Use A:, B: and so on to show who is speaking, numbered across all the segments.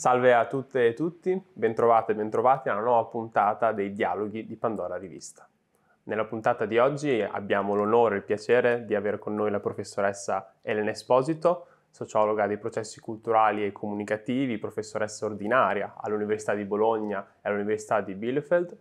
A: Salve a tutte e tutti, bentrovate e bentrovati alla nuova puntata dei Dialoghi di Pandora Rivista. Nella puntata di oggi abbiamo l'onore e il piacere di avere con noi la professoressa Elena Esposito, sociologa dei processi culturali e comunicativi, professoressa ordinaria all'Università di Bologna e all'Università di Bielefeld,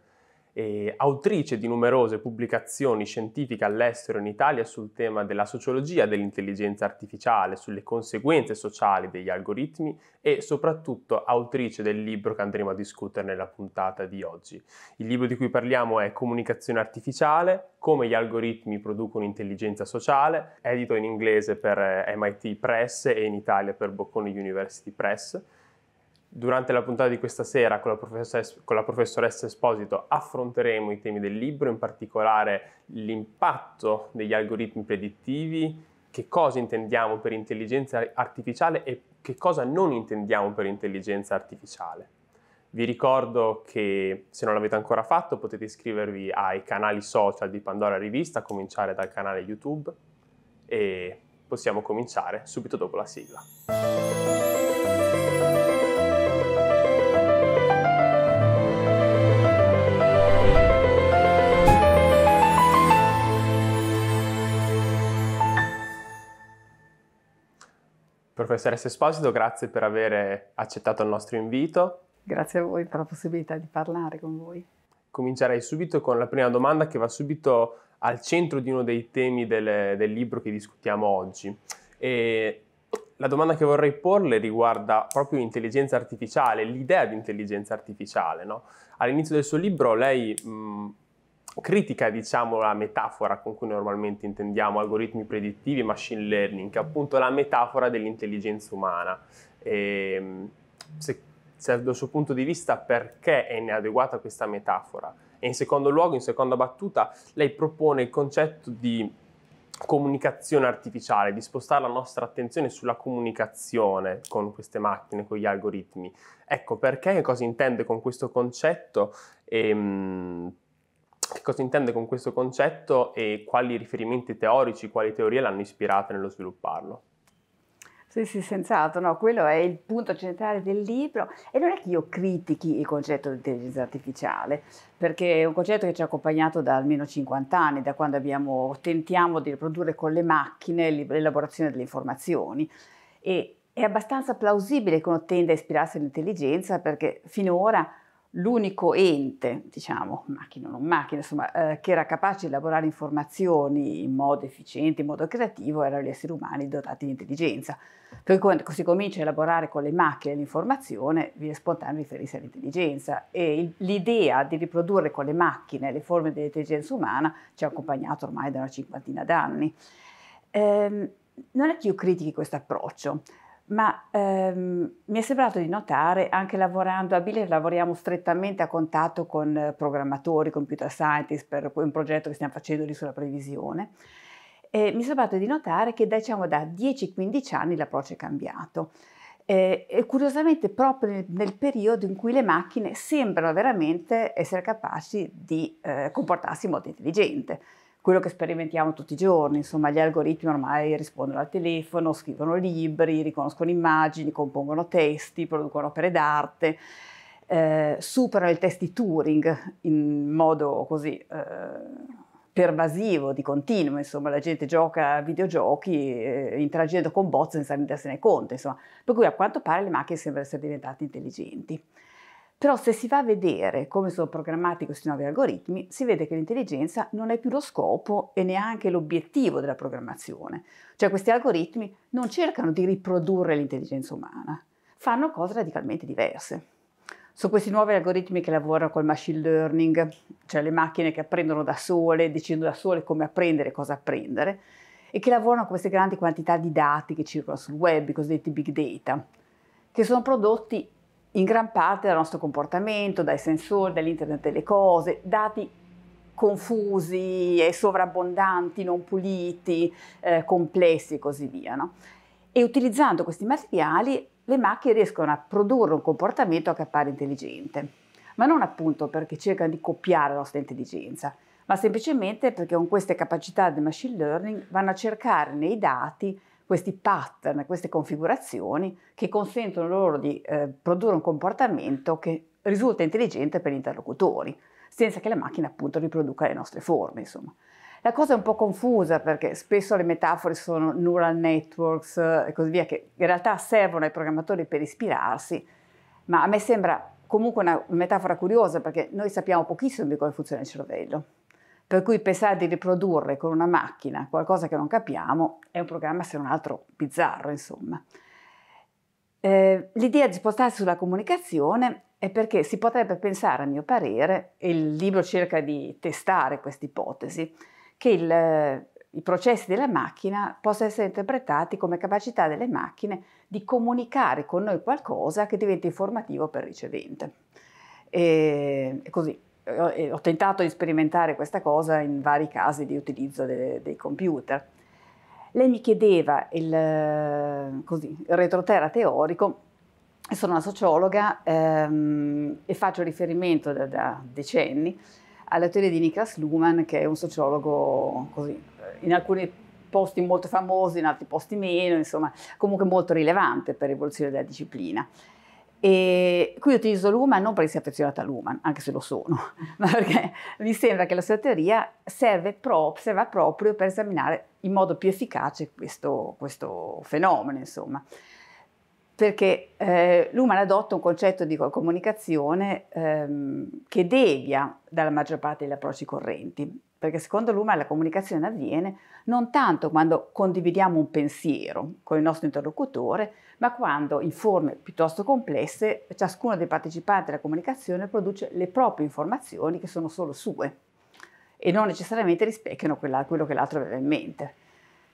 A: eh, autrice di numerose pubblicazioni scientifiche all'estero in Italia sul tema della sociologia dell'intelligenza artificiale, sulle conseguenze sociali degli algoritmi e soprattutto autrice del libro che andremo a discutere nella puntata di oggi. Il libro di cui parliamo è Comunicazione artificiale, come gli algoritmi producono intelligenza sociale, edito in inglese per eh, MIT Press e in Italia per Bocconi University Press. Durante la puntata di questa sera con la, professoressa, con la professoressa Esposito affronteremo i temi del libro, in particolare l'impatto degli algoritmi predittivi, che cosa intendiamo per intelligenza artificiale e che cosa non intendiamo per intelligenza artificiale. Vi ricordo che se non l'avete ancora fatto potete iscrivervi ai canali social di Pandora Rivista, a cominciare dal canale YouTube e possiamo cominciare subito dopo la sigla. Professoressa Esposito, grazie per aver accettato il nostro invito.
B: Grazie a voi per la possibilità di parlare con voi.
A: Comincerei subito con la prima domanda che va subito al centro di uno dei temi del, del libro che discutiamo oggi. E la domanda che vorrei porle riguarda proprio l'intelligenza artificiale, l'idea di intelligenza artificiale. No? All'inizio del suo libro lei mh, critica diciamo la metafora con cui normalmente intendiamo algoritmi predittivi e machine learning, che è appunto la metafora dell'intelligenza umana. E, ehm, se, se, dal suo punto di vista perché è inadeguata questa metafora? E in secondo luogo, in seconda battuta, lei propone il concetto di comunicazione artificiale, di spostare la nostra attenzione sulla comunicazione con queste macchine, con gli algoritmi. Ecco perché, cosa intende con questo concetto? Ehm, che cosa intende con questo concetto e quali riferimenti teorici, quali teorie l'hanno ispirata nello svilupparlo?
B: Sì, sì, senz'altro, no, quello è il punto centrale del libro e non è che io critichi il concetto di intelligenza artificiale, perché è un concetto che ci ha accompagnato da almeno 50 anni, da quando abbiamo, tentiamo di riprodurre con le macchine l'elaborazione delle informazioni e è abbastanza plausibile che uno tenda a ispirarsi all'intelligenza perché finora l'unico ente, diciamo, macchina o non macchina, insomma, eh, che era capace di elaborare informazioni in modo efficiente, in modo creativo, erano gli esseri umani dotati di intelligenza. Per cui quando si comincia a elaborare con le macchine l'informazione, viene spontaneo riferirsi all'intelligenza e il, l'idea di riprodurre con le macchine le forme dell'intelligenza umana ci ha accompagnato ormai da una cinquantina d'anni. Ehm, non è che io critichi questo approccio, ma ehm, mi è sembrato di notare, anche lavorando a Bile, lavoriamo strettamente a contatto con eh, programmatori, computer scientist, per un progetto che stiamo facendo lì sulla previsione, eh, mi è sembrato di notare che diciamo, da 10-15 anni l'approccio è cambiato. e curiosamente proprio nel, nel, periodo in cui le macchine sembrano veramente essere capaci di eh, comportarsi in modo intelligente quello che sperimentiamo tutti i giorni, insomma gli algoritmi ormai rispondono al telefono, scrivono libri, riconoscono immagini, compongono testi, producono opere d'arte, eh, superano i testi Turing in modo così eh, pervasivo, di continuo, insomma la gente gioca a videogiochi eh, interagendo con bot senza rendersene conto, insomma, per cui a quanto pare le macchine sembrano essere diventate intelligenti. Però se si va a vedere come sono programmati questi nuovi algoritmi, si vede che l'intelligenza non è più lo scopo e neanche l'obiettivo della programmazione. Cioè questi algoritmi non cercano di riprodurre l'intelligenza umana, fanno cose radicalmente diverse. Sono questi nuovi algoritmi che lavorano col machine learning, cioè le macchine che apprendono da sole, decidono da sole come apprendere, e cosa apprendere, e che lavorano con queste grandi quantità di dati che circolano sul web, i cosiddetti big data, che sono prodotti in gran parte dal nostro comportamento, dai sensori, dall'internet delle cose, dati confusi e sovrabbondanti, non puliti, eh, complessi e così via. No? E utilizzando questi materiali le macchine riescono a produrre un comportamento che appare intelligente, ma non appunto perché cercano di copiare la nostra intelligenza, ma semplicemente perché con queste capacità del machine learning vanno a cercare nei dati questi pattern, queste configurazioni che consentono loro di eh, produrre un comportamento che risulta intelligente per gli interlocutori, senza che la macchina appunto riproduca le nostre forme, insomma. La cosa è un po' confusa perché spesso le metafore sono neural networks eh, e così via, che in realtà servono ai programmatori per ispirarsi, ma a me sembra comunque una metafora curiosa perché noi sappiamo pochissimo di come funziona il cervello. Per cui pensare di riprodurre con una macchina qualcosa che non capiamo è un programma se non altro bizzarro, insomma. Eh, l'idea di spostarsi sulla comunicazione è perché si potrebbe pensare, a mio parere, e il libro cerca di testare questa ipotesi, che il, eh, i processi della macchina possono essere interpretati come capacità delle macchine di comunicare con noi qualcosa che diventa informativo per il ricevente. E così, eh, ho, tentato di sperimentare questa cosa in vari casi di utilizzo de, dei computer. Lei mi chiedeva il, eh, così, il retroterra teorico sono una sociologa ehm, e faccio riferimento da, da, decenni alla teoria di Niklas Luhmann, che è un sociologo così, eh, in alcuni posti molto famoso, in altri posti meno, insomma, comunque molto rilevante per l'evoluzione della disciplina. E qui utilizzo Luhmann non perché sia affezionata a Luhmann, anche se lo sono, ma perché mi sembra che la sua teoria pro, serva proprio per esaminare in modo più efficace questo, questo fenomeno, insomma. Perché eh, Luhmann adotta un concetto di comunicazione ehm, che devia dalla maggior parte degli approcci correnti perché secondo Luma la comunicazione avviene non tanto quando condividiamo un pensiero con il nostro interlocutore, ma quando in forme piuttosto complesse ciascuno dei partecipanti alla comunicazione produce le proprie informazioni che sono solo sue e non necessariamente rispecchiano quello che l'altro aveva in mente.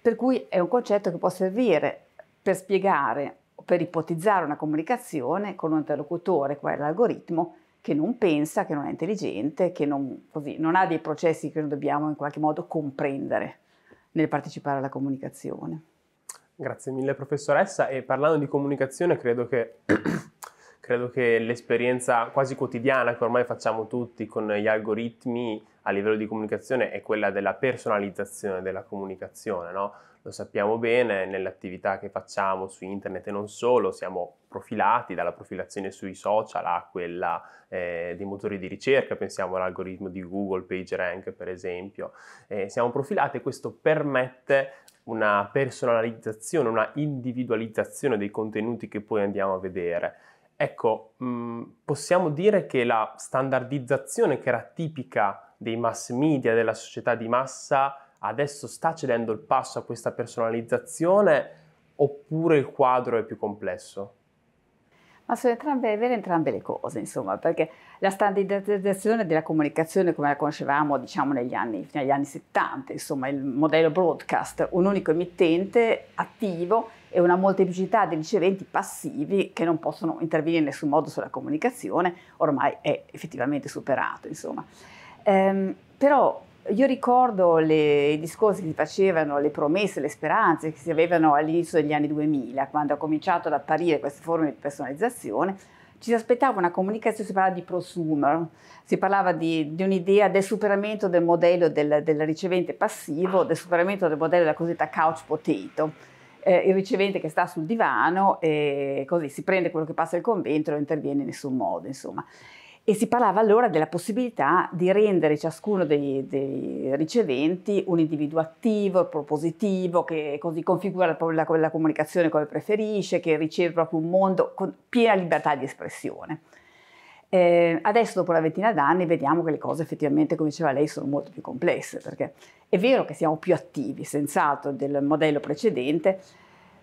B: Per cui è un concetto che può servire per spiegare o per ipotizzare una comunicazione con un interlocutore, qual è l'algoritmo, che non pensa, che non è intelligente, che non, così, non ha dei processi che noi dobbiamo in qualche modo comprendere nel partecipare alla comunicazione.
A: Grazie mille professoressa e parlando di comunicazione credo che, credo che l'esperienza quasi quotidiana che ormai facciamo tutti con gli algoritmi a livello di comunicazione è quella della personalizzazione della comunicazione, no? Lo sappiamo bene, nell'attività che facciamo su internet e non solo, siamo profilati dalla profilazione sui social a quella eh, dei motori di ricerca, pensiamo all'algoritmo di Google, PageRank per esempio. Eh, siamo profilati e questo permette una personalizzazione, una individualizzazione dei contenuti che poi andiamo a vedere. Ecco, mh, mm, possiamo dire che la standardizzazione che era tipica dei mass media, della società di massa, adesso sta cedendo il passo a questa personalizzazione oppure il quadro è più complesso?
B: Ma sono entrambe, vere entrambe le cose, insomma, perché la standardizzazione della comunicazione come la conoscevamo, diciamo, negli anni, negli anni 70, insomma, il modello broadcast, un unico emittente attivo e una molteplicità di riceventi passivi che non possono intervenire in nessun modo sulla comunicazione, ormai è effettivamente superato, insomma. Ehm, però io ricordo le, i discorsi che si facevano, le promesse, le speranze che si avevano all'inizio degli anni 2000, quando ha cominciato ad apparire queste forme di personalizzazione, ci si aspettava una comunicazione, si parlava di prosumer, si parlava di, di un'idea del superamento del modello del, del, ricevente passivo, del superamento del modello della cosiddetta couch potato. Eh, il ricevente che sta sul divano e così si prende quello che passa il convento e non interviene in nessun modo, insomma e si parlava allora della possibilità di rendere ciascuno dei, dei riceventi un individuo attivo, propositivo, che così configura la, la, la, comunicazione come preferisce, che riceve proprio un mondo con piena libertà di espressione. Eh, adesso, dopo la ventina d'anni, vediamo che le cose effettivamente, come diceva lei, sono molto più complesse, perché è vero che siamo più attivi, senz'altro, del modello precedente,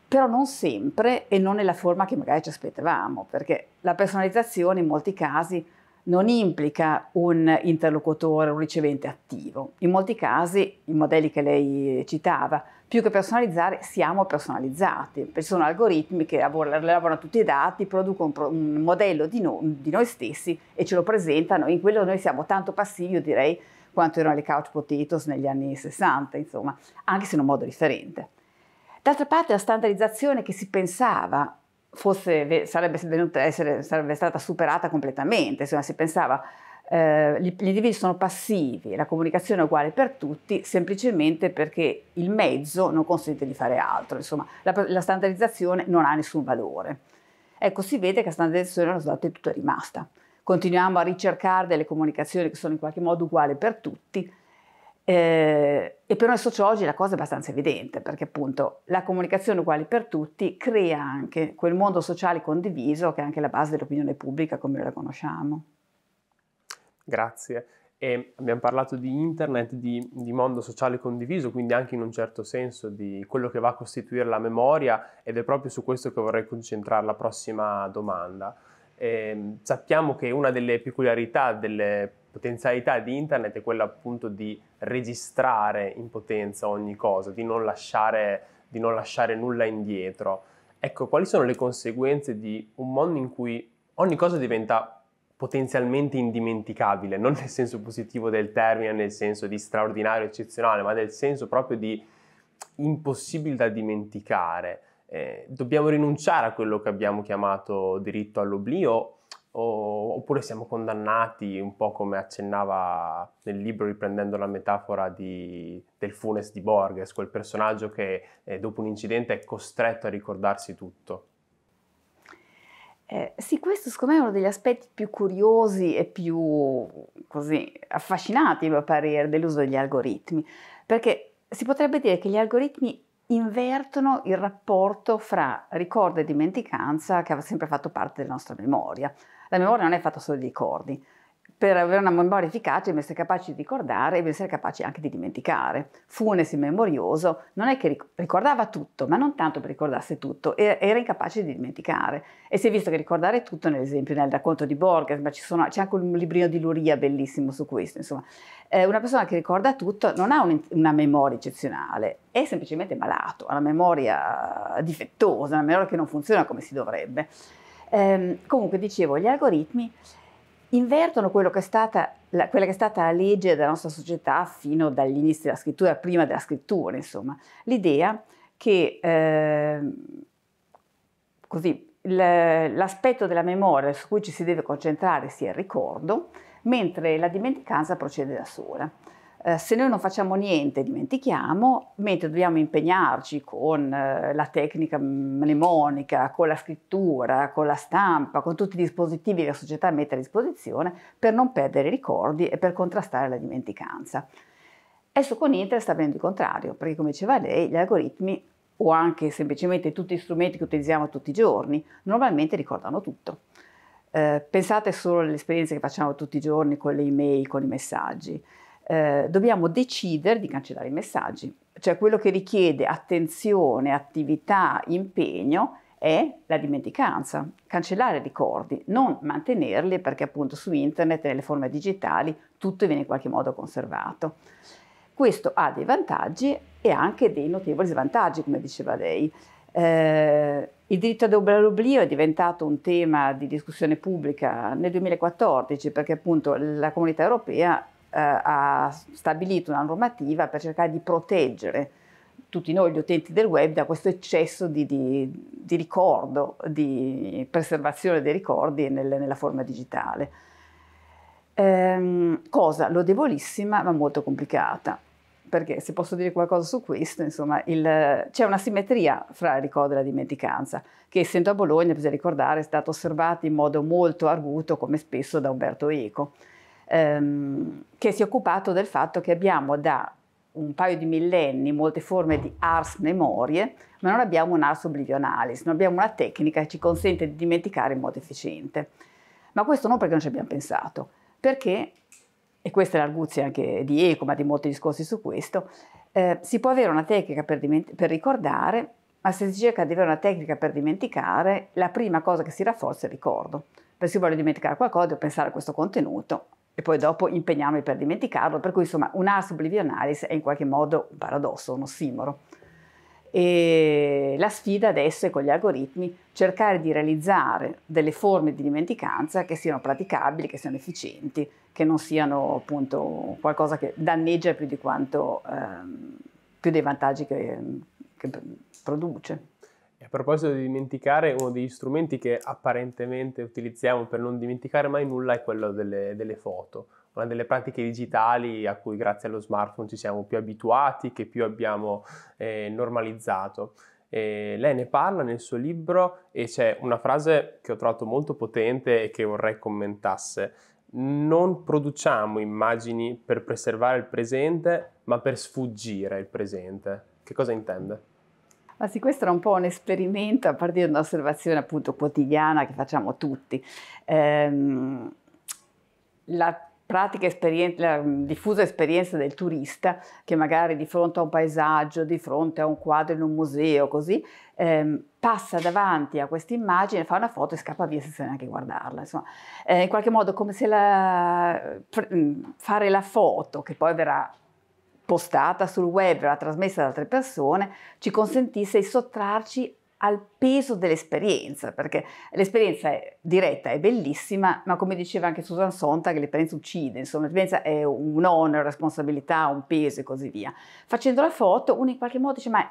B: però non sempre e non nella forma che magari ci aspettavamo, perché la personalizzazione in molti casi non implica un interlocutore, un ricevente attivo. In molti casi, i modelli che lei citava, più che personalizzare, siamo personalizzati. Ci sono algoritmi che lavorano tutti i dati, producono un, modello di, no, di noi stessi e ce lo presentano. In quello noi siamo tanto passivi, io direi, quanto erano le couch potatoes negli anni 60, insomma, anche se in un modo differente. D'altra parte la standardizzazione che si pensava fosse, sarebbe, essere, sarebbe, stata superata completamente, insomma si pensava eh, gli, individui sono passivi, la comunicazione è uguale per tutti, semplicemente perché il mezzo non consente di fare altro, insomma la, la standardizzazione non ha nessun valore. Ecco, si vede che la standardizzazione allo svolto è tutta rimasta. Continuiamo a ricercare delle comunicazioni che sono in qualche modo uguali per tutti, eh, e per noi sociologi la cosa è abbastanza evidente, perché appunto la comunicazione uguale per tutti crea anche quel mondo sociale condiviso che è anche la base dell'opinione pubblica come la conosciamo.
A: Grazie. E abbiamo parlato di internet, di, di, mondo sociale condiviso, quindi anche in un certo senso di quello che va a costituire la memoria ed è proprio su questo che vorrei concentrare la prossima domanda. Eh, sappiamo che una delle peculiarità, delle potenzialità di internet è quella appunto di registrare in potenza ogni cosa, di non lasciare, di non lasciare nulla indietro. Ecco, quali sono le conseguenze di un mondo in cui ogni cosa diventa potenzialmente indimenticabile, non nel senso positivo del termine, nel senso di straordinario, eccezionale, ma nel senso proprio di impossibile da dimenticare eh, dobbiamo rinunciare a quello che abbiamo chiamato diritto all'oblio o, oppure siamo condannati un po' come accennava nel libro riprendendo la metafora di, del Funes di Borges, quel personaggio che eh, dopo un incidente è costretto a ricordarsi tutto.
B: Eh, sì, questo secondo me è uno degli aspetti più curiosi e più così, affascinati, a mio parere, dell'uso degli algoritmi, perché si potrebbe dire che gli algoritmi invertono il rapporto fra ricordo e dimenticanza che aveva sempre fatto parte della nostra memoria. La memoria non è fatta solo di ricordi, per avere una memoria efficace deve essere capace di ricordare e deve essere capace anche di dimenticare. Funes, il memorioso, non è che ricordava tutto, ma non tanto per ricordasse tutto, era incapace di dimenticare. E si è visto che ricordare tutto, nell'esempio, esempio, nel racconto di Borges, ma c'è anche un librino di Luria bellissimo su questo, insomma. Eh, una persona che ricorda tutto non ha un, una memoria eccezionale, è semplicemente malato, ha una memoria difettosa, una memoria che non funziona come si dovrebbe. Eh, comunque, dicevo, gli algoritmi invertono che stata, la, quella che è stata la legge della nostra società fino dall'inizio della scrittura, prima della scrittura, insomma, l'idea che eh, così, l'aspetto della memoria su cui ci si deve concentrare sia il ricordo, mentre la dimenticanza procede da sola. Eh, se noi non facciamo niente, dimentichiamo, mentre dobbiamo impegnarci con eh, la tecnica mm, mnemonica, con la scrittura, con la stampa, con tutti i dispositivi che la società mette a disposizione per non perdere i ricordi e per contrastare la dimenticanza. Adesso con Internet sta avvenendo il contrario, perché come diceva lei, gli algoritmi o anche semplicemente tutti gli strumenti che utilizziamo tutti i giorni, normalmente ricordano tutto. Eh, pensate solo alle esperienze che facciamo tutti i giorni con le email, con i messaggi. Eh, dobbiamo decidere di cancellare i messaggi. Cioè quello che richiede attenzione, attività, impegno è la dimenticanza, cancellare i ricordi, non mantenerli perché appunto su internet e nelle forme digitali tutto viene in qualche modo conservato. Questo ha dei vantaggi e anche dei notevoli svantaggi, come diceva lei. Eh, il diritto all'oblio è diventato un tema di discussione pubblica nel 2014 perché appunto la comunità europea eh, ha stabilito una normativa per cercare di proteggere tutti noi gli utenti del web da questo eccesso di, di, di ricordo, di preservazione dei ricordi nel, nella forma digitale. Ehm, cosa lodevolissima ma molto complicata, perché se posso dire qualcosa su questo, insomma, c'è una simmetria fra il ricordo e la dimenticanza, che essendo a Bologna, bisogna ricordare, è stata osservata in modo molto arguto, come spesso da Umberto Eco ehm, che si è occupato del fatto che abbiamo da un paio di millenni molte forme di ars memorie, ma non abbiamo un ars oblivionalis, non abbiamo una tecnica che ci consente di dimenticare in modo efficiente. Ma questo non perché non ci abbiamo pensato, perché, e questa è l'arguzia anche di Eco, ma di molti discorsi su questo, eh, si può avere una tecnica per, per ricordare, ma se si cerca di avere una tecnica per dimenticare, la prima cosa che si rafforza è il ricordo. Perché se voglio dimenticare qualcosa, devo pensare a questo contenuto, e poi dopo impegniamo per dimenticarlo, per cui insomma un ars oblivionaris è in qualche modo un paradosso, un ossimoro. E la sfida adesso è con gli algoritmi cercare di realizzare delle forme di dimenticanza che siano praticabili, che siano efficienti, che non siano appunto qualcosa che danneggia più di quanto, ehm, più dei vantaggi che, che produce.
A: E a proposito di dimenticare, uno degli strumenti che apparentemente utilizziamo per non dimenticare mai nulla è quello delle, delle foto una delle pratiche digitali a cui grazie allo smartphone ci siamo più abituati, che più abbiamo eh, normalizzato. E lei ne parla nel suo libro e c'è una frase che ho trovato molto potente e che vorrei commentasse. Non produciamo immagini per preservare il presente, ma per sfuggire il presente. Che cosa intende?
B: Ma sì, questo era un po' un esperimento a partire da un'osservazione appunto quotidiana che facciamo tutti. Ehm, la pratica esperienza, la mm, diffusa esperienza del turista che magari di fronte a un paesaggio, di fronte a un quadro in un museo, così, ehm, passa davanti a questa immagine, fa una foto e scappa via senza neanche guardarla. Insomma, eh, in qualche modo come se la, eh, mm, fare la foto, che poi verrà postata sul web, verrà trasmessa da altre persone, ci consentisse di sottrarci al peso dell'esperienza, perché l'esperienza è diretta è bellissima, ma come diceva anche Susan Sontag, l'esperienza uccide, insomma l'esperienza è un onere, responsabilità, un peso e così via. Facendo la foto uno in qualche modo dice ma eh,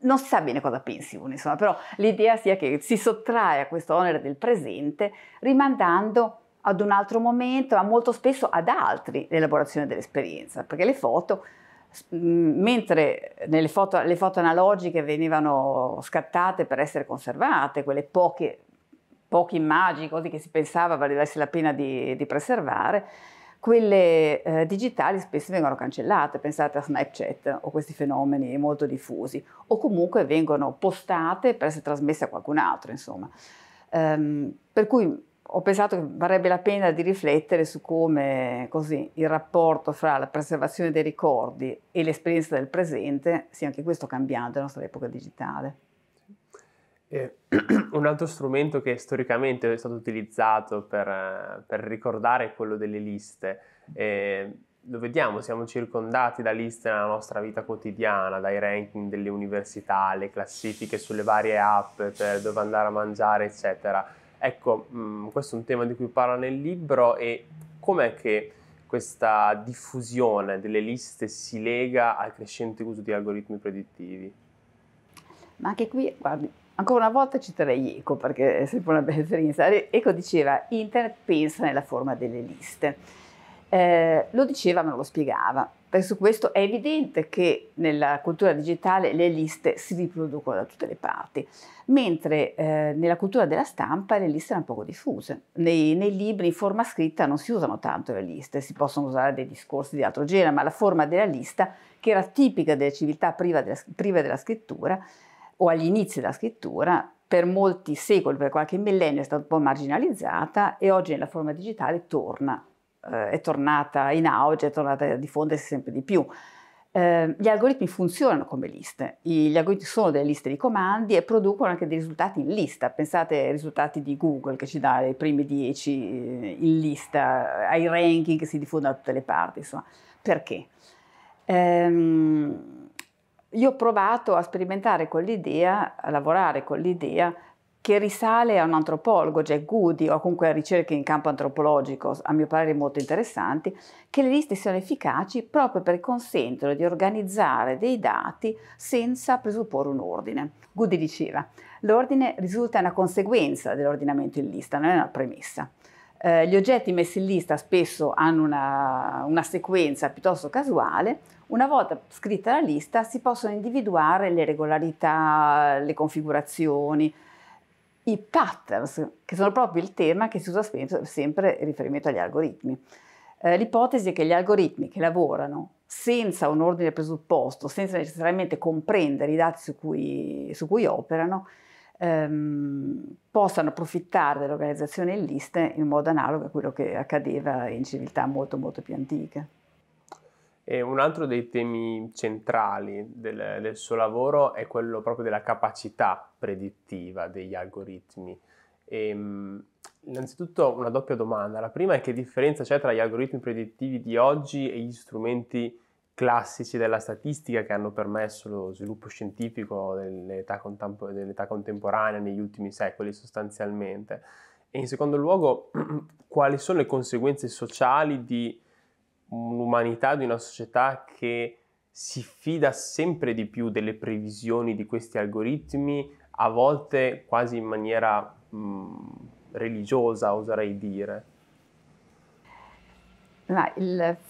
B: non si sa bene cosa pensi uno, insomma, però l'idea sia che si sottrae a questo onere del presente rimandando ad un altro momento, ma molto spesso ad altri l'elaborazione dell'esperienza, perché le foto, mentre nelle foto, le foto analogiche venivano scattate per essere conservate, quelle poche, poche immagini, cose che si pensava valesse la pena di, di preservare, quelle eh, digitali spesso vengono cancellate, pensate a Snapchat o questi fenomeni molto diffusi, o comunque vengono postate per essere trasmesse a qualcun altro, insomma. Um, per cui ho pensato che varrebbe la pena di riflettere su come così, il rapporto fra la preservazione dei ricordi e l'esperienza del presente sia anche questo cambiato nella nostra epoca digitale.
A: Eh, un altro strumento che storicamente è stato utilizzato per, eh, per ricordare è quello delle liste. Eh, lo vediamo, siamo circondati da liste nella nostra vita quotidiana, dai ranking delle università, le classifiche sulle varie app per dove andare a mangiare, eccetera. Ecco, mh, mm, questo è un tema di cui parla nel libro e com'è che questa diffusione delle liste si lega al crescente uso di algoritmi predittivi?
B: Ma anche qui, guardi, ancora una volta citerei Eco perché è sempre una bella esperienza. Eco diceva internet pensa nella forma delle liste eh, lo diceva ma non lo spiegava. Per su questo è evidente che nella cultura digitale le liste si riproducono da tutte le parti, mentre eh, nella cultura della stampa le liste erano poco diffuse. Nei, nei, libri in forma scritta non si usano tanto le liste, si possono usare dei discorsi di altro genere, ma la forma della lista, che era tipica delle civiltà prive della, prive della scrittura o agli inizi della scrittura, per molti secoli, per qualche millennio è stata un po' marginalizzata e oggi nella forma digitale torna eh, è tornata in auge, è tornata a diffondersi sempre di più. Eh, gli algoritmi funzionano come liste, gli algoritmi sono delle liste di comandi e producono anche dei risultati in lista. Pensate ai risultati di Google che ci dà i primi 10 eh, in lista, ai ranking che si diffondono da tutte le parti, insomma. Perché? Ehm, io ho provato a sperimentare con l'idea, a lavorare con l'idea che risale a un antropologo, Jack Goody, o comunque a ricerche in campo antropologico, a mio parere molto interessanti, che le liste siano efficaci proprio perché consentono di organizzare dei dati senza presupporre un ordine. Goody diceva, l'ordine risulta una conseguenza dell'ordinamento in lista, non è una premessa. Eh, gli oggetti messi in lista spesso hanno una, una sequenza piuttosto casuale, una volta scritta la lista si possono individuare le regolarità, le configurazioni, i patterns, che sono proprio il tema che si usa sempre in riferimento agli algoritmi. Eh, l'ipotesi è che gli algoritmi che lavorano senza un ordine presupposto, senza necessariamente comprendere i dati su cui, su cui operano, ehm, possano approfittare dell'organizzazione in liste in modo analogo a quello che accadeva in civiltà molto molto più antiche.
A: E un altro dei temi centrali del, del, suo lavoro è quello proprio della capacità predittiva degli algoritmi. E, ehm, innanzitutto una doppia domanda. La prima è che differenza c'è tra gli algoritmi predittivi di oggi e gli strumenti classici della statistica che hanno permesso lo sviluppo scientifico dell'età, contempo- dell'età contemporanea negli ultimi secoli sostanzialmente. E in secondo luogo, quali sono le conseguenze sociali di un'umanità, di una società che si fida sempre di più delle previsioni di questi algoritmi, a volte quasi in maniera mh, religiosa, oserei dire.
B: Ma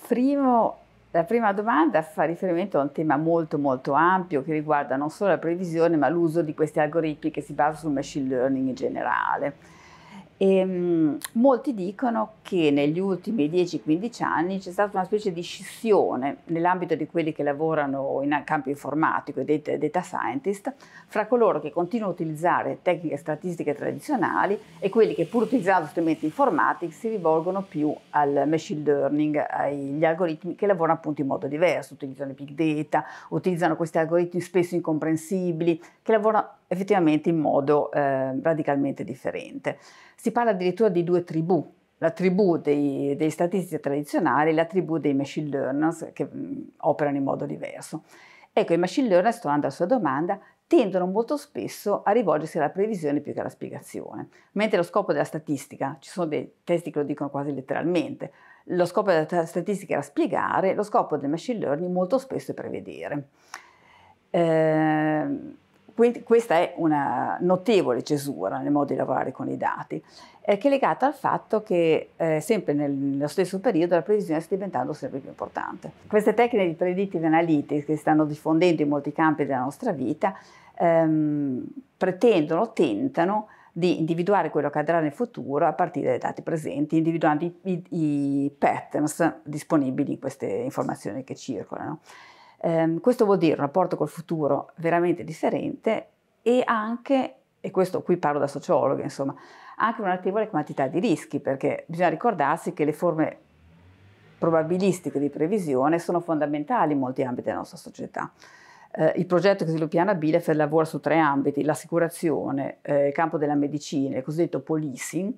B: primo, la prima domanda fa riferimento a un tema molto molto ampio che riguarda non solo la previsione ma l'uso di questi algoritmi che si basano sul machine learning in generale. E, um, molti dicono che negli ultimi 10-15 anni c'è stata una specie di scissione nell'ambito di quelli che lavorano in campo informatico, dei data scientist, fra coloro che continuano a utilizzare tecniche statistiche tradizionali e quelli che pur utilizzando strumenti informatici si rivolgono più al machine learning, agli algoritmi che lavorano appunto in modo diverso, utilizzano i big data, utilizzano questi algoritmi spesso incomprensibili, che lavorano effettivamente in modo eh, radicalmente differente. Si parla addirittura di due tribù, la tribù dei, dei statistici tradizionali e la tribù dei machine learners che mh, operano in modo diverso. Ecco, i machine learners, tornando alla sua domanda, tendono molto spesso a rivolgersi alla previsione più che alla spiegazione, mentre lo scopo della statistica, ci sono dei testi che lo dicono quasi letteralmente, lo scopo della statistica era spiegare, lo scopo del machine learning molto spesso è prevedere. Eh, quindi questa è una notevole cesura nel modo di lavorare con i dati, eh, che è legata al fatto che eh, sempre nel, nello stesso periodo la previsione sta diventando sempre più importante. Queste tecniche di predictive analytics che si stanno diffondendo in molti campi della nostra vita ehm, pretendono, tentano di individuare quello che accadrà nel futuro a partire dai dati presenti, individuando i, i, i patterns disponibili in queste informazioni che circolano. Um, questo vuol dire un rapporto col futuro veramente differente e anche, e questo qui parlo da sociologa, insomma, anche una notevole quantità di rischi, perché bisogna ricordarsi che le forme probabilistiche di previsione sono fondamentali in molti ambiti della nostra società. Eh, il progetto che sviluppiamo a Bielefeld lavora su tre ambiti, l'assicurazione, eh, il campo della medicina, il cosiddetto policing,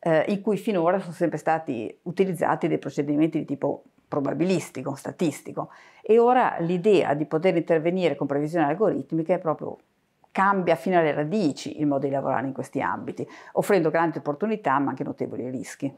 B: eh, in cui finora sono sempre stati utilizzati dei procedimenti di tipo probabilistico, statistico. E ora l'idea di poter intervenire con previsioni algoritmiche è proprio cambia fino alle radici il modo di lavorare in questi ambiti, offrendo grandi opportunità ma anche notevoli rischi.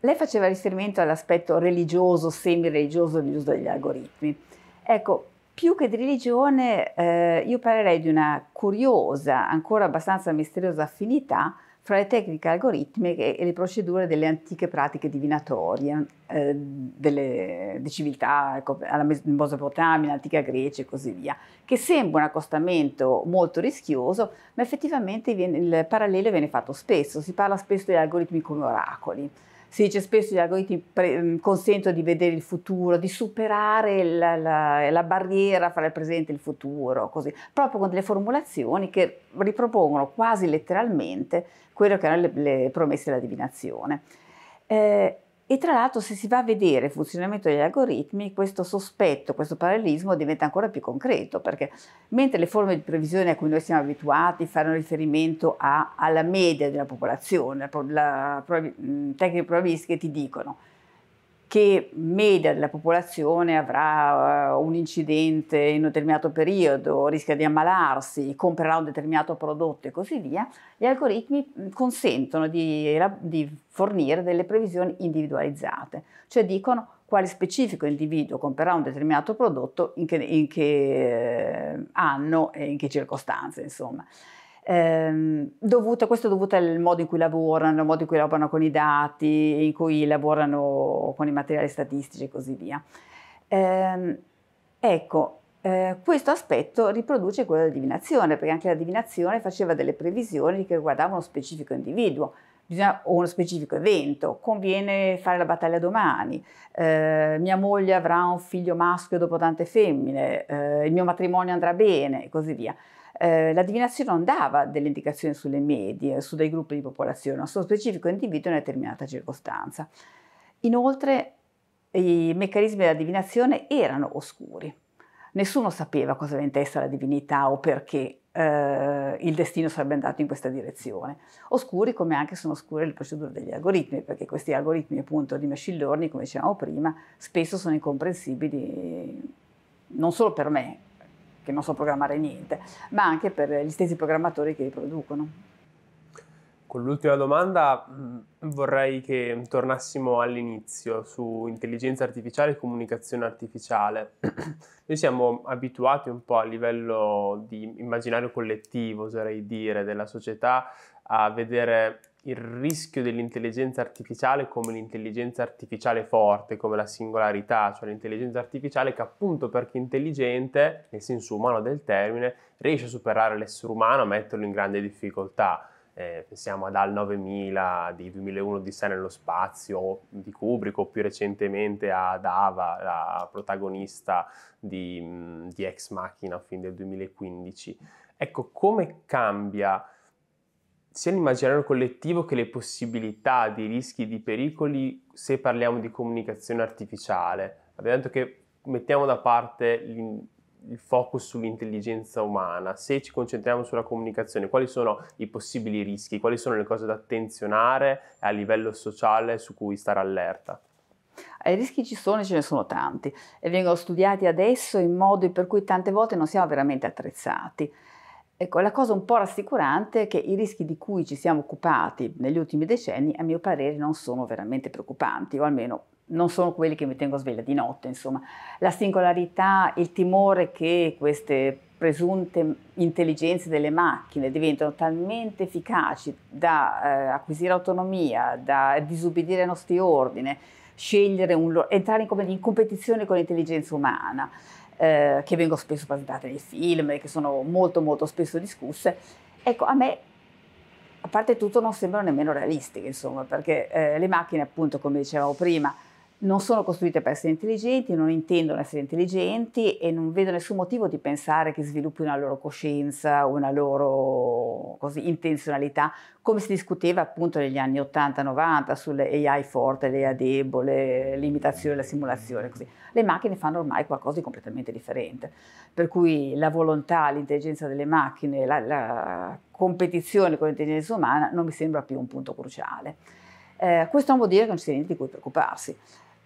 B: Lei faceva riferimento all'aspetto religioso, semi-religioso dell'uso degli algoritmi. Ecco, più che di religione, eh, io parlerei di una curiosa, ancora abbastanza misteriosa affinità fra le tecniche algoritmiche e le procedure delle antiche pratiche divinatorie eh, di civiltà ecco, alla Mesopotamia, all'antica Grecia e così via, che sembra un accostamento molto rischioso, ma effettivamente viene, il parallelo viene fatto spesso, si parla spesso di algoritmi come oracoli. Si dice spesso che cioè, gli algoritmi pre- consentono di vedere il futuro, di superare la, la, la, barriera fra il presente e il futuro, così, proprio con delle formulazioni che ripropongono quasi letteralmente quello che erano le, le promesse della divinazione. Eh, e tra l'altro se si va a vedere il funzionamento degli algoritmi, questo sospetto, questo parallelismo diventa ancora più concreto, perché mentre le forme di previsione a cui noi siamo abituati fanno riferimento a, alla media della popolazione, la, la, tecniche probabilistiche ti dicono che media della popolazione avrà eh, un incidente in un determinato periodo, rischia di ammalarsi, comprerà un determinato prodotto e così via, gli algoritmi mm, consentono di, di fornire delle previsioni individualizzate, cioè dicono quale specifico individuo comprerà un determinato prodotto in che, in che eh, anno e in che circostanze, insomma. Ehm, dovuto, questo è dovuto al modo in cui lavorano, al modo in cui lavorano con i dati, in cui lavorano con i materiali statistici e così via. Ehm, ecco, eh, questo aspetto riproduce quello della divinazione, perché anche la divinazione faceva delle previsioni che riguardavano uno specifico individuo o uno specifico evento, conviene fare la battaglia domani, eh, mia moglie avrà un figlio maschio dopo tante femmine, eh, il mio matrimonio andrà bene e così via eh, la divinazione non dava delle indicazioni sulle medie, su dei gruppi di popolazione, ma su specifico individuo in una determinata circostanza. Inoltre i meccanismi della divinazione erano oscuri. Nessuno sapeva cosa aveva in testa la divinità o perché eh, il destino sarebbe andato in questa direzione. Oscuri come anche sono oscure le procedure degli algoritmi, perché questi algoritmi appunto di machine learning, come dicevamo prima, spesso sono incomprensibili non solo per me, che non so programmare niente, ma anche per gli stessi programmatori che li producono.
A: Con l'ultima domanda mm, vorrei che tornassimo all'inizio su intelligenza artificiale e comunicazione artificiale. Noi siamo abituati un po' a livello di immaginario collettivo, oserei dire, della società a vedere il rischio dell'intelligenza artificiale come l'intelligenza artificiale forte, come la singolarità, cioè l'intelligenza artificiale che appunto perché intelligente, nel senso umano del termine, riesce a superare l'essere umano, a metterlo in grande difficoltà. Eh, pensiamo ad Al 9000 di 2001 di Sé nello spazio di Kubrick o più recentemente ad Ava, la protagonista di, di Ex Machina, fin del 2015. Ecco, come cambia sia l'immaginario collettivo che le possibilità di rischi e di pericoli se parliamo di comunicazione artificiale. Abbiamo detto che mettiamo da parte il focus sull'intelligenza umana, se ci concentriamo sulla comunicazione, quali sono i possibili rischi, quali sono le cose da attenzionare a livello sociale su cui stare allerta?
B: Eh, I rischi ci sono e ce ne sono tanti e vengono studiati adesso in modi per cui tante volte non siamo veramente attrezzati. Ecco, la cosa un po' rassicurante è che i rischi di cui ci siamo occupati negli ultimi decenni, a mio parere, non sono veramente preoccupanti, o almeno non sono quelli che mi tengo sveglia di notte, insomma. La singolarità, il timore che queste presunte intelligenze delle macchine diventano talmente efficaci da eh, acquisire autonomia, da disubbidire ai nostri ordini, scegliere un, entrare in, in competizione con l'intelligenza umana, eh, che vengono spesso presentate nei film e che sono molto molto spesso discusse, ecco a me a parte tutto non sembrano nemmeno realistiche insomma perché eh, le macchine appunto come dicevamo prima non sono costruite per essere intelligenti, non intendono essere intelligenti e non vedo nessun motivo di pensare che sviluppi una loro coscienza, una loro così, intenzionalità, come si discuteva appunto negli anni 80-90 sulle sull'AI forte, AI debole, l'imitazione, la simulazione, così. Le macchine fanno ormai qualcosa di completamente differente, per cui la volontà, l'intelligenza delle macchine, la, la competizione con l'intelligenza umana non mi sembra più un punto cruciale. Eh, questo non vuol dire che non ci sia niente di cui preoccuparsi.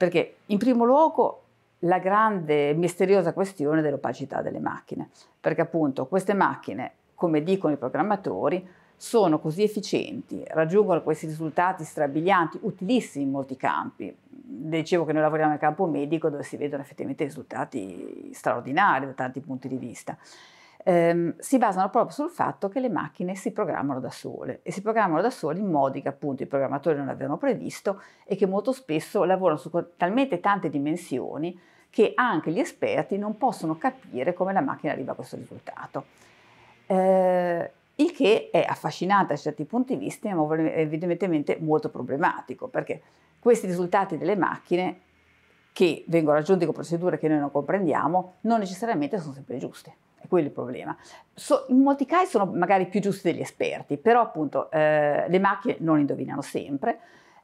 B: Perché in primo luogo la grande misteriosa questione dell'opacità delle macchine, perché appunto queste macchine, come dicono i programmatori, sono così efficienti, raggiungono questi risultati strabilianti, utilissimi in molti campi. Dicevo che noi lavoriamo nel campo medico dove si vedono effettivamente risultati straordinari da tanti punti di vista ehm, si basano proprio sul fatto che le macchine si programmano da sole e si programmano da sole in modi che appunto i programmatori non avevano previsto e che molto spesso lavorano su talmente tante dimensioni che anche gli esperti non possono capire come la macchina arriva a questo risultato. Eh, il che è affascinante a certi punti di vista, ma evidentemente molto problematico, perché questi risultati delle macchine che vengono raggiunti con procedure che noi non comprendiamo non necessariamente sono sempre giuste è quello il problema. So, in molti casi sono magari più giusti degli esperti, però appunto eh, le macchine non indovinano sempre,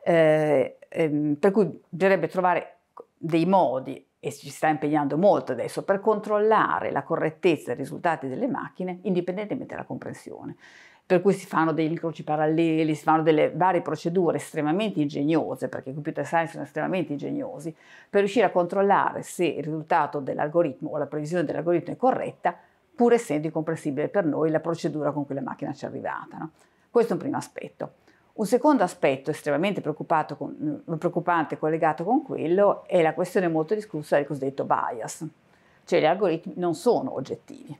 B: eh, ehm, per cui bisognerebbe trovare dei modi, e ci sta impegnando molto adesso, per controllare la correttezza dei risultati delle macchine indipendentemente dalla comprensione. Per cui si fanno dei incroci paralleli, si fanno delle varie procedure estremamente ingegnose, perché i computer science sono estremamente ingegnosi, per riuscire a controllare se il risultato dell'algoritmo o la previsione dell'algoritmo è corretta pur essendo incomprensibile per noi la procedura con cui la macchina ci è arrivata. No? Questo è un primo aspetto. Un secondo aspetto estremamente con, mm, preoccupante collegato con quello è la questione molto discussa del cosiddetto bias, cioè gli algoritmi non sono oggettivi.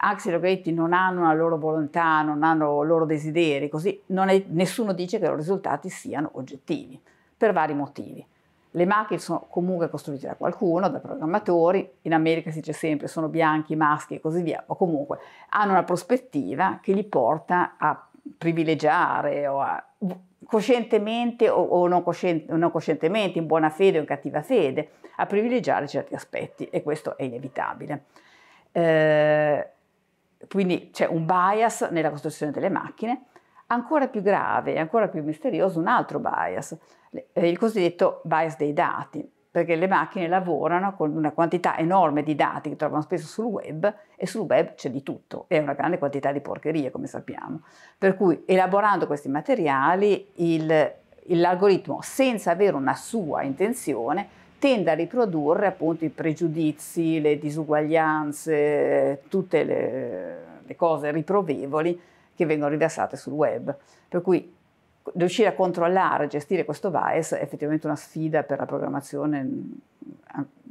B: Anche se gli algoritmi non hanno la loro volontà, non hanno i loro desideri, così è, nessuno dice che i loro risultati siano oggettivi, per vari motivi. Le macchine sono comunque costruite da qualcuno, da programmatori, in America si dice sempre sono bianchi, maschi e così via, ma comunque hanno una prospettiva che li porta a privilegiare o a, coscientemente o, o non, coscien- non, coscientemente, in buona fede o in cattiva fede, a privilegiare certi aspetti e questo è inevitabile. Eh, quindi c'è un bias nella costruzione delle macchine Ancora più grave, ancora più misterioso, un altro bias, eh, il cosiddetto bias dei dati, perché le macchine lavorano con una quantità enorme di dati che trovano spesso sul web e sul web c'è di tutto, è una grande quantità di porcherie come sappiamo. Per cui elaborando questi materiali il, l'algoritmo senza avere una sua intenzione tende a riprodurre appunto i pregiudizi, le disuguaglianze, tutte le, le cose riprovevoli che vengono riversate sul web. Per cui riuscire a controllare, e gestire questo bias è effettivamente una sfida per la programmazione mm,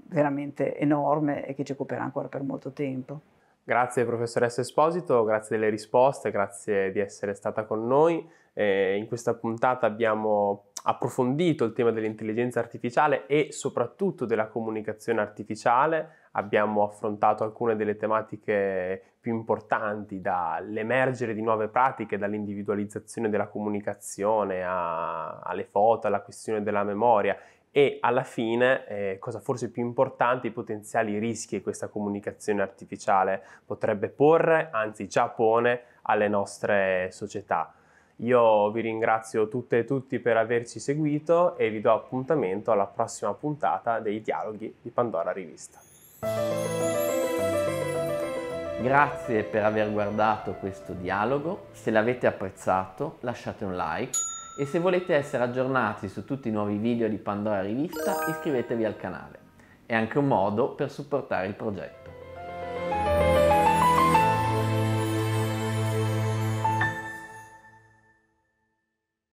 B: veramente enorme e che ci occuperà ancora per molto tempo.
A: Grazie professoressa Esposito, grazie delle risposte, grazie di essere stata con noi. Eh, in questa puntata abbiamo approfondito il tema dell'intelligenza artificiale e soprattutto della comunicazione artificiale, abbiamo affrontato alcune delle tematiche più importanti, dall'emergere di nuove pratiche, dall'individualizzazione della comunicazione a, alle foto, alla questione della memoria e alla fine, eh, cosa forse più importante, i potenziali rischi che questa comunicazione artificiale potrebbe porre, anzi già pone, alle nostre società. Io vi ringrazio tutte e tutti per averci seguito e vi do appuntamento alla prossima puntata dei dialoghi di Pandora Rivista. Grazie per aver guardato questo dialogo, se l'avete apprezzato lasciate un like e se volete essere aggiornati su tutti i nuovi video di Pandora Rivista iscrivetevi
B: al canale. È anche un modo per supportare il progetto.